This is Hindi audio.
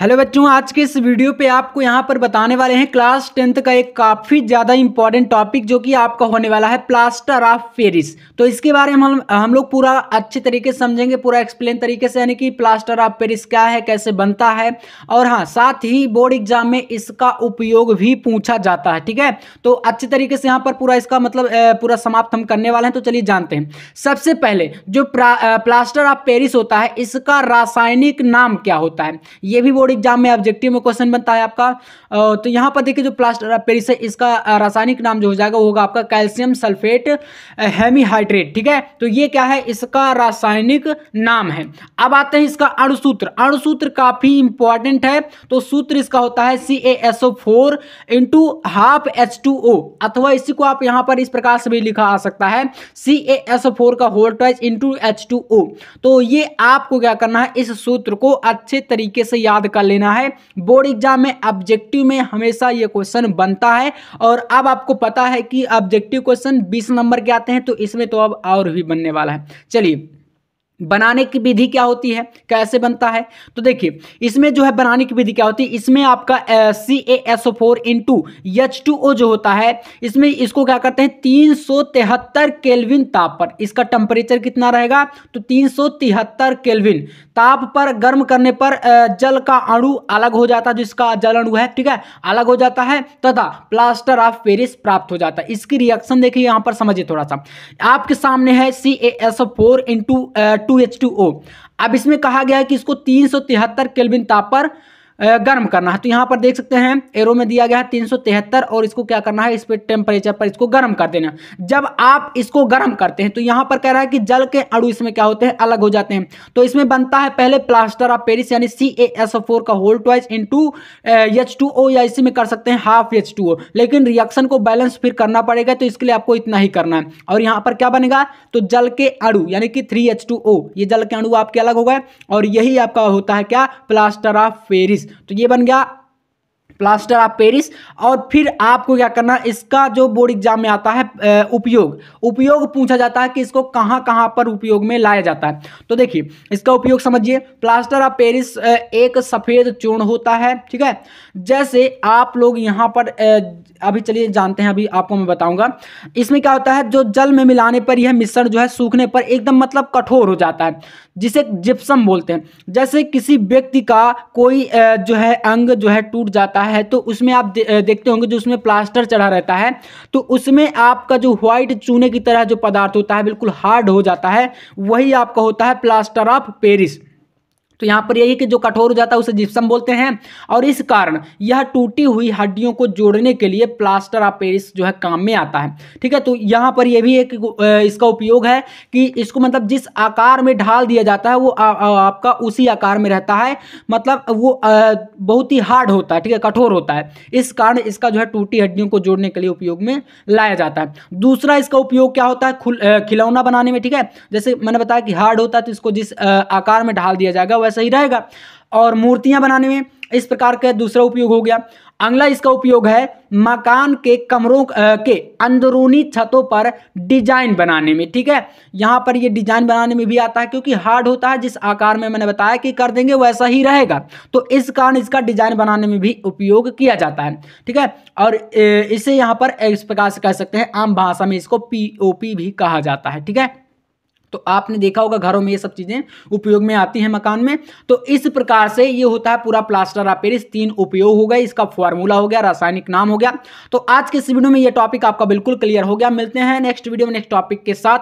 हेलो बच्चों आज के इस वीडियो पे आपको यहाँ पर बताने वाले हैं क्लास टेंथ का एक काफ़ी ज़्यादा इंपॉर्टेंट टॉपिक जो कि आपका होने वाला है प्लास्टर ऑफ पेरिस तो इसके बारे में हम हम लोग पूरा अच्छे तरीके से समझेंगे पूरा एक्सप्लेन तरीके से यानी कि प्लास्टर ऑफ पेरिस क्या है कैसे बनता है और हाँ साथ ही बोर्ड एग्जाम में इसका उपयोग भी पूछा जाता है ठीक है तो अच्छे तरीके से यहाँ पर पूरा इसका मतलब पूरा समाप्त हम करने वाले हैं तो चलिए जानते हैं सबसे पहले जो प्लास्टर ऑफ पेरिस होता है इसका रासायनिक नाम क्या होता है ये भी बोर्ड बोर्ड एग्जाम में ऑब्जेक्टिव में क्वेश्चन बनता है आपका तो यहाँ पर देखिए जो प्लास्टर ऑफ पेरिस है इसका रासायनिक नाम जो हो जाएगा वो होगा आपका कैल्शियम सल्फेट हेमीहाइड्रेट ठीक है तो ये क्या है इसका रासायनिक नाम है अब आते हैं इसका अणुसूत्र अणुसूत्र काफ़ी इंपॉर्टेंट है तो सूत्र इसका होता है C A S O four into half H two O अथवा इसी को आप यहाँ पर इस प्रकार से भी लिखा आ सकता है C A S O four का whole twice into H two O तो ये आपको क्या करना है इस सूत्र को अच्छे तरीके से याद कर लेना है बोर्ड एग्जाम में ऑब्जेक्टिव में हमेशा ये क्वेश्चन बनता है और अब आपको पता है कि ऑब्जेक्टिव क्वेश्चन बीस नंबर के आते हैं तो इसमें तो अब और भी बनने वाला है चलिए बनाने की विधि क्या होती है कैसे बनता है तो देखिए इसमें जो है बनाने की विधि क्या होती है इसमें आपका C A S O four into H two O जो होता है इसमें इसको क्या करते हैं तीन सौ तिहत्तर केल्विन ताप पर इसका टेम्परेचर कितना रहेगा तो तीन सौ तिहत्तर केल्विन ताप पर गर्म करने पर जल का अणु अलग हो जाता है जिसका जल अणु है ठीक है अलग हो जाता है तथा प्लास्टर ऑफ पेरिस प्राप्त हो जाता है इसकी रिएक्शन देखिए यहाँ पर समझिए थोड़ा सा आपके सामने है C A S O four into two H two O अब इसमें कहा गया है कि इसको तीन सौ तिहत्तर केल्विन ताप पर गर्म करना है तो यहाँ पर देख सकते हैं एरो में दिया गया है तीन और इसको क्या करना है इस पर टेम्परेचर पर इसको गर्म कर देना जब आप इसको गर्म करते हैं तो यहाँ पर कह रहा है कि जल के अणु इसमें क्या होते हैं अलग हो जाते हैं तो इसमें बनता है पहले प्लास्टर ऑफ पेरिस यानी सी ए एस फोर का whole twice into H two O या इसी में कर सकते हैं हाफ एच टू ओ लेकिन रिएक्शन को बैलेंस फिर करना पड़ेगा तो इसके लिए आपको इतना ही करना है और यहाँ पर क्या बनेगा तो जल के अणु यानी कि थ्री एच टू ओ ये जल के अणु आपके अलग हो गए और यही आपका होता है क्या प्लास्टर ऑफ पेरिस तो ये बन गया प्लास्टर ऑफ पेरिस और फिर आपको क्या करना इसका जो बोर्ड एग्जाम में आता है उपयोग उपयोग पूछा जाता है कि इसको कहाँ कहाँ पर उपयोग में लाया जाता है तो देखिए इसका उपयोग समझिए प्लास्टर ऑफ पेरिस एक सफ़ेद चूर्ण होता है ठीक है जैसे आप लोग यहाँ पर अभी चलिए जानते हैं अभी आपको मैं बताऊंगा इसमें क्या होता है जो जल में मिलाने पर यह मिश्रण जो है सूखने पर एकदम मतलब कठोर हो जाता है जिसे जिप्सम बोलते हैं जैसे किसी व्यक्ति का कोई जो है अंग जो है टूट जाता है है तो उसमें आप दे, देखते होंगे जो उसमें प्लास्टर चढ़ा रहता है तो उसमें आपका जो व्हाइट चूने की तरह जो पदार्थ होता है बिल्कुल हार्ड हो जाता है वही आपका होता है प्लास्टर ऑफ पेरिस तो यहाँ पर यही कि जो कठोर हो जाता है उसे जिप्सम बोलते हैं और इस कारण यह टूटी हुई हड्डियों को जोड़ने के लिए प्लास्टर ऑफ पेरिस जो है काम में आता है ठीक है तो यहाँ पर यह भी एक इसका उपयोग है कि इसको मतलब जिस आकार में ढाल दिया जाता है वो आ, आ, आपका उसी आकार में रहता है मतलब वो बहुत ही हार्ड होता है ठीक है कठोर होता है इस कारण इसका जो है टूटी हड्डियों को जोड़ने के लिए उपयोग में लाया जाता है दूसरा इसका उपयोग क्या होता है खिलौना बनाने में ठीक है जैसे मैंने बताया कि हार्ड होता है तो इसको जिस आकार में ढाल दिया जाएगा वह वैसा सही रहेगा और मूर्तियाँ बनाने में इस प्रकार का दूसरा उपयोग हो गया अगला इसका उपयोग है मकान के कमरों के अंदरूनी छतों पर डिजाइन बनाने में ठीक है यहाँ पर ये डिजाइन बनाने में भी आता है क्योंकि हार्ड होता है जिस आकार में मैंने बताया कि कर देंगे वैसा ही रहेगा तो इस कारण इसका डिजाइन बनाने में भी उपयोग किया जाता है ठीक है और इसे यहाँ पर इस प्रकार से कह सकते हैं आम भाषा में इसको पी भी कहा जाता है ठीक है तो आपने देखा होगा घरों में ये सब चीज़ें उपयोग में आती हैं मकान में तो इस प्रकार से ये होता है पूरा प्लास्टर ऑफ पेरिस तीन उपयोग हो गए इसका फॉर्मूला हो गया रासायनिक नाम हो गया तो आज के इस वीडियो में ये टॉपिक आपका बिल्कुल क्लियर हो गया मिलते हैं नेक्स्ट वीडियो में नेक्स्ट टॉपिक के साथ